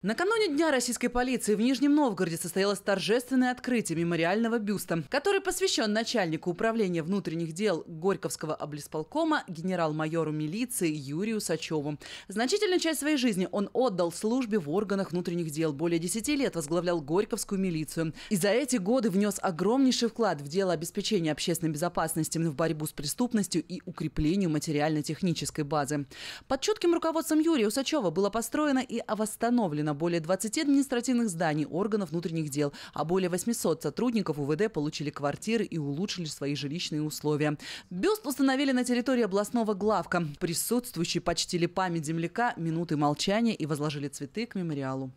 Накануне Дня российской полиции в Нижнем Новгороде состоялось торжественное открытие мемориального бюста, который посвящен начальнику управления внутренних дел Горьковского облисполкома генерал-майору милиции Юрию Сачеву. Значительную часть своей жизни он отдал службе в органах внутренних дел. Более 10 лет возглавлял Горьковскую милицию. И за эти годы внес огромнейший вклад в дело обеспечения общественной безопасности, в борьбу с преступностью и укреплению материально-технической базы. Под чутким руководством Юрия Усачева было построено и восстановлено построено более 20 административных зданий органов внутренних дел, а более 800 сотрудников УВД получили квартиры и улучшили свои жилищные условия. Бюст установили на территории областного главка. Присутствующие почтили память земляка, минуты молчания и возложили цветы к мемориалу.